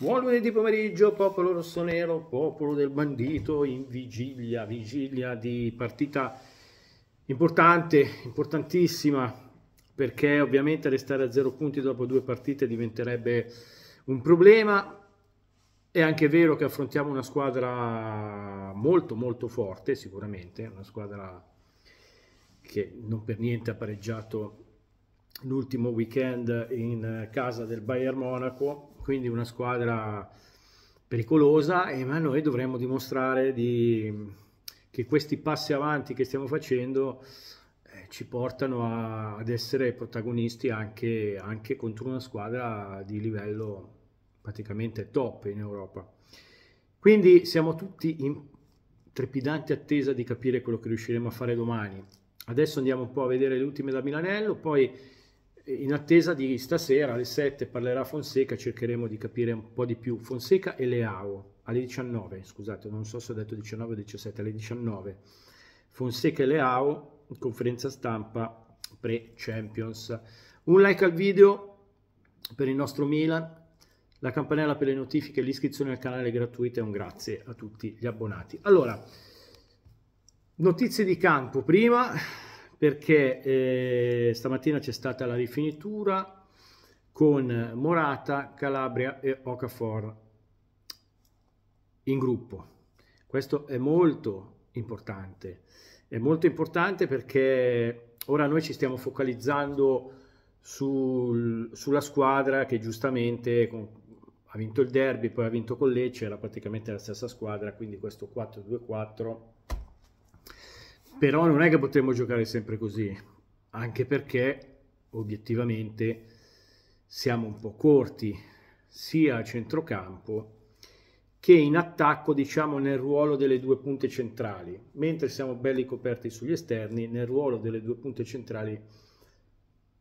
Buon lunedì pomeriggio, popolo rossonero, popolo del bandito, in vigilia, vigilia di partita importante, importantissima, perché ovviamente restare a zero punti dopo due partite diventerebbe un problema. È anche vero che affrontiamo una squadra molto molto forte, sicuramente, una squadra che non per niente ha pareggiato l'ultimo weekend in casa del Bayern Monaco, quindi una squadra pericolosa e ma noi dovremmo dimostrare di, che questi passi avanti che stiamo facendo eh, ci portano a, ad essere protagonisti anche, anche, contro una squadra di livello praticamente top in Europa. Quindi siamo tutti in trepidante attesa di capire quello che riusciremo a fare domani. Adesso andiamo un po' a vedere le ultime da Milanello, poi in attesa di stasera alle 7 parlerà Fonseca, cercheremo di capire un po' di più Fonseca e Leao alle 19, scusate, non so se ho detto 19 o 17, alle 19 Fonseca e Leao conferenza stampa pre-Champions. Un like al video per il nostro Milan, la campanella per le notifiche, l'iscrizione al canale gratuita e un grazie a tutti gli abbonati. Allora, notizie di campo prima perché eh, stamattina c'è stata la rifinitura con Morata, Calabria e Ocafor in gruppo. Questo è molto importante, è molto importante perché ora noi ci stiamo focalizzando sul, sulla squadra che giustamente con, ha vinto il derby, poi ha vinto con Lecce, era praticamente la stessa squadra, quindi questo 4-2-4 però non è che potremmo giocare sempre così, anche perché obiettivamente siamo un po' corti sia a centrocampo che in attacco, diciamo, nel ruolo delle due punte centrali, mentre siamo belli coperti sugli esterni, nel ruolo delle due punte centrali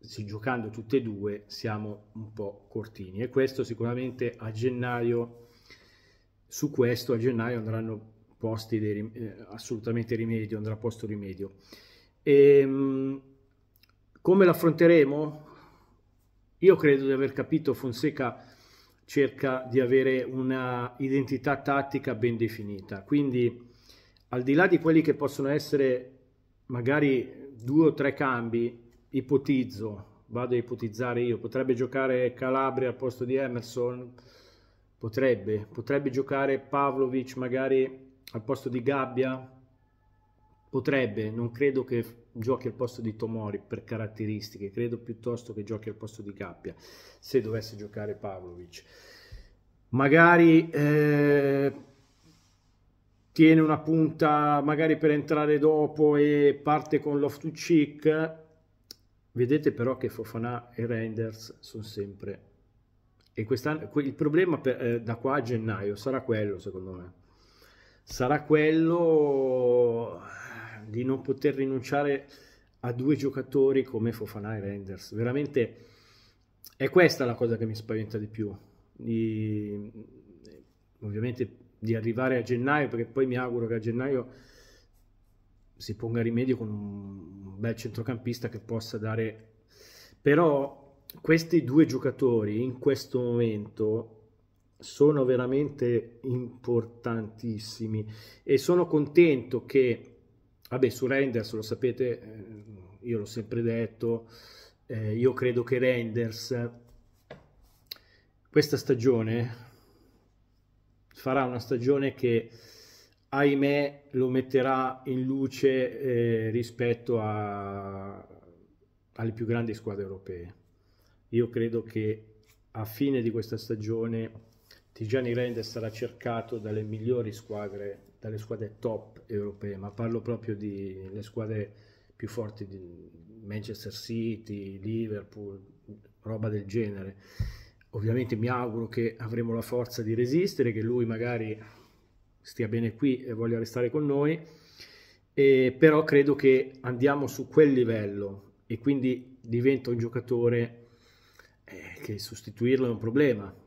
sì, giocando tutte e due siamo un po' cortini e questo sicuramente a gennaio su questo a gennaio andranno posti dei, eh, assolutamente rimedio, andrà posto rimedio. E, ehm, come l'affronteremo? Io credo di aver capito Fonseca cerca di avere una identità tattica ben definita, quindi al di là di quelli che possono essere magari due o tre cambi, ipotizzo, vado a ipotizzare io, potrebbe giocare Calabria al posto di Emerson, potrebbe, potrebbe giocare Pavlovic magari al posto di Gabbia potrebbe, non credo che giochi al posto di Tomori per caratteristiche, credo piuttosto che giochi al posto di Gabbia se dovesse giocare Pavlovic. Magari eh, tiene una punta, magari per entrare dopo e parte con l'off to cheek. Vedete però che Fofana e Renders sono sempre... E quest'anno, il problema per, eh, da qua a gennaio sarà quello secondo me sarà quello eh, di non poter rinunciare a due giocatori come Fofana e Renders. Veramente è questa la cosa che mi spaventa di più. Di, ovviamente di arrivare a gennaio, perché poi mi auguro che a gennaio si ponga rimedio con un bel centrocampista che possa dare... Però questi due giocatori in questo momento sono veramente importantissimi e sono contento che, vabbè su Renders lo sapete, eh, io l'ho sempre detto, eh, io credo che Renders questa stagione farà una stagione che ahimè lo metterà in luce eh, rispetto a, alle più grandi squadre europee. Io credo che a fine di questa stagione Tigiani Rende sarà cercato dalle migliori squadre, dalle squadre top europee, ma parlo proprio delle squadre più forti di Manchester City, Liverpool, roba del genere. Ovviamente mi auguro che avremo la forza di resistere, che lui magari stia bene qui e voglia restare con noi, e però credo che andiamo su quel livello e quindi diventa un giocatore eh, che sostituirlo è un problema,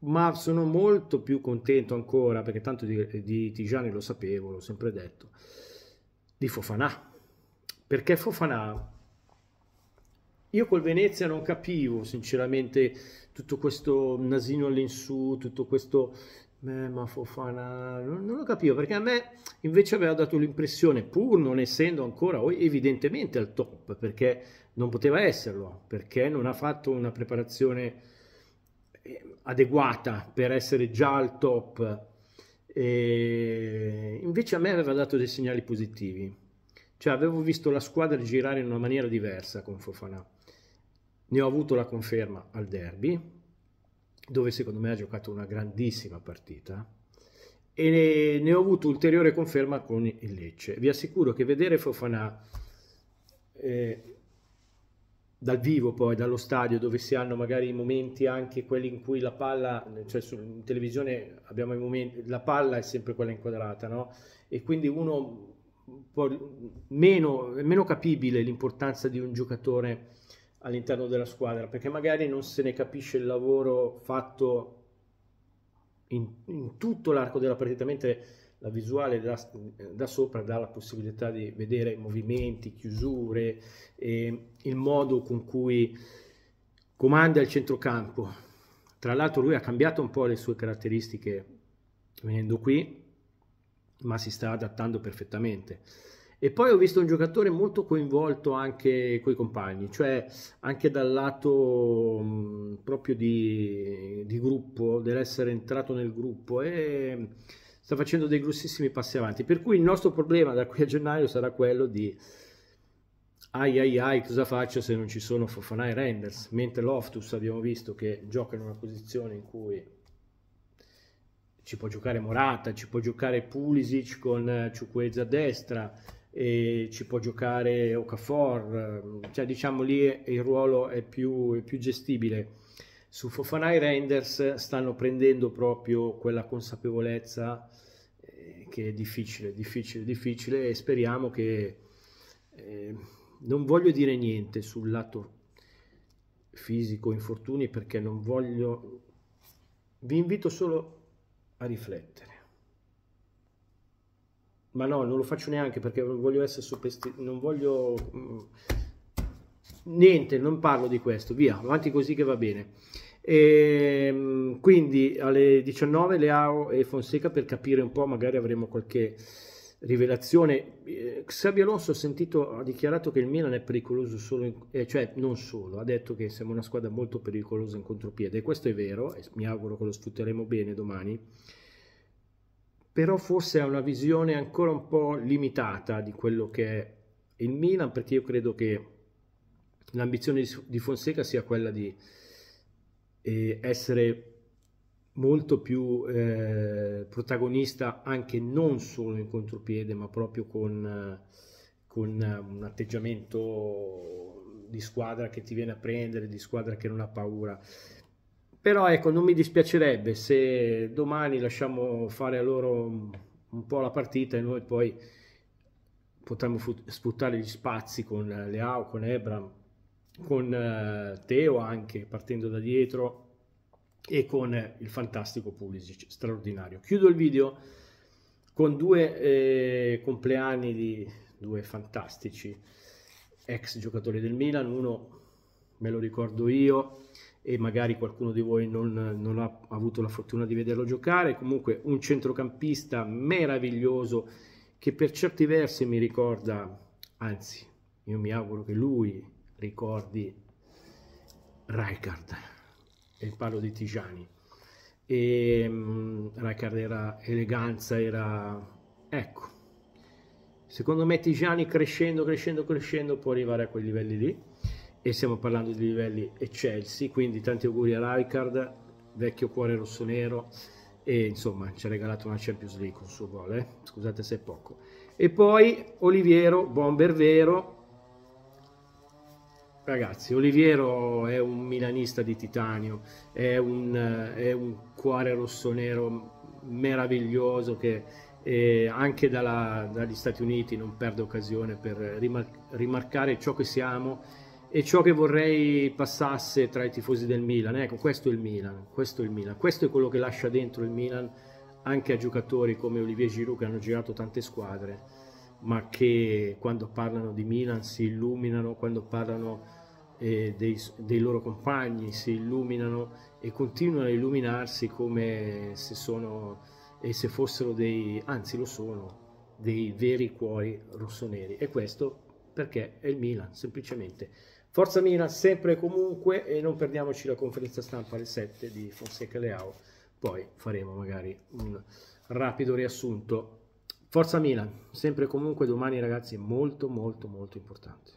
ma sono molto più contento ancora, perché tanto di, di Tigiani lo sapevo, l'ho sempre detto, di Fofanà. Perché Fofanà, io col Venezia non capivo sinceramente tutto questo nasino all'insù, tutto questo... Eh, ma Fofana non, non lo capivo perché a me invece aveva dato l'impressione, pur non essendo ancora evidentemente al top, perché non poteva esserlo, perché non ha fatto una preparazione adeguata per essere già al top, e invece a me aveva dato dei segnali positivi. Cioè avevo visto la squadra girare in una maniera diversa con Fofana. Ne ho avuto la conferma al derby, dove secondo me ha giocato una grandissima partita, e ne ho avuto ulteriore conferma con il Lecce. Vi assicuro che vedere Fofana... Eh, dal vivo poi, dallo stadio, dove si hanno magari i momenti anche quelli in cui la palla, cioè in televisione abbiamo i momenti, la palla è sempre quella inquadrata, no? E quindi uno può, meno, è meno capibile l'importanza di un giocatore all'interno della squadra, perché magari non se ne capisce il lavoro fatto in, in tutto l'arco della partita, mentre la visuale da, da sopra dà la possibilità di vedere movimenti, chiusure, il modo con cui comanda il centrocampo. Tra l'altro lui ha cambiato un po' le sue caratteristiche venendo qui, ma si sta adattando perfettamente. E poi ho visto un giocatore molto coinvolto anche con i compagni, cioè anche dal lato mh, mm, proprio di, di gruppo, dell'essere entrato nel gruppo e sta facendo dei grossissimi passi avanti. Per cui il nostro problema da qui a gennaio sarà quello di ai ai ai cosa faccio se non ci sono Fofana e Renders, mentre Loftus abbiamo visto che gioca in una posizione in cui ci può giocare Morata, ci può giocare Pulisic con eh, Ciuquezza a destra, ci può giocare Okafor, ehm, cioè diciamo lì il ruolo è più, è più gestibile su Fofana i Renders stanno prendendo proprio quella consapevolezza eh, che è difficile, difficile, difficile e speriamo che... Eh, non voglio dire niente sul lato fisico, infortuni, perché non voglio... Vi invito solo a riflettere. Ma no, non lo faccio neanche perché non voglio essere superstizioso, non voglio... Niente, non parlo di questo, via, avanti così che va bene. E, ehm, quindi alle 19 Leao e Fonseca per capire un po', magari avremo qualche rivelazione. Eh, Xavier Alonso ho sentito, ha dichiarato che il Milan è pericoloso solo, in, eh, cioè non solo, ha detto che siamo una squadra molto pericolosa in contropiede e questo è vero e mi auguro che lo sfrutteremo bene domani. Però forse ha una visione ancora un po' limitata di quello che è il Milan perché io credo che l'ambizione di Fonseca sia quella di e essere molto più eh, protagonista anche non solo in contropiede, ma proprio con, con un atteggiamento di squadra che ti viene a prendere, di squadra che non ha paura però ecco non mi dispiacerebbe se domani lasciamo fare a loro un po' la partita e noi poi potremmo sfruttare gli spazi con Leao, con Ebram con eh, Teo anche partendo da dietro e con eh, il fantastico Pulisic, straordinario. Chiudo il video con due eh, compleanni di due fantastici ex giocatori del Milan, uno me lo ricordo io e magari qualcuno di voi non, non ha avuto la fortuna di vederlo giocare, comunque un centrocampista meraviglioso che per certi versi mi ricorda, anzi io mi auguro che lui ricordi Rijkaard e parlo di Tigiani e um, Rijkaard era eleganza era ecco secondo me Tigiani crescendo crescendo crescendo può arrivare a quei livelli lì e stiamo parlando di livelli eccelsi quindi tanti auguri a Rijkaard vecchio cuore rosso nero e insomma ci ha regalato una Champions League con suo gol eh? scusate se è poco e poi Oliviero Bomber Vero ragazzi, Oliviero è un milanista di titanio, è un, è un cuore rossonero meraviglioso che eh, anche dalla, dagli Stati Uniti non perde occasione per rimar rimarcare ciò che siamo e ciò che vorrei passasse tra i tifosi del Milan. Ecco, questo è il Milan, questo è il Milan, questo è quello che lascia dentro il Milan anche a giocatori come Olivier Giroud che hanno girato tante squadre ma che quando parlano di Milan si illuminano, quando parlano eh, dei, dei, loro compagni si illuminano e continuano a illuminarsi come se sono e se fossero dei, anzi lo sono, dei veri cuori rossoneri. E questo perché è il Milan, semplicemente. Forza Milan sempre e comunque e non perdiamoci la conferenza stampa alle 7 di Fonseca Leao, poi faremo magari un rapido riassunto Forza Milan, sempre e comunque domani ragazzi molto molto molto importante.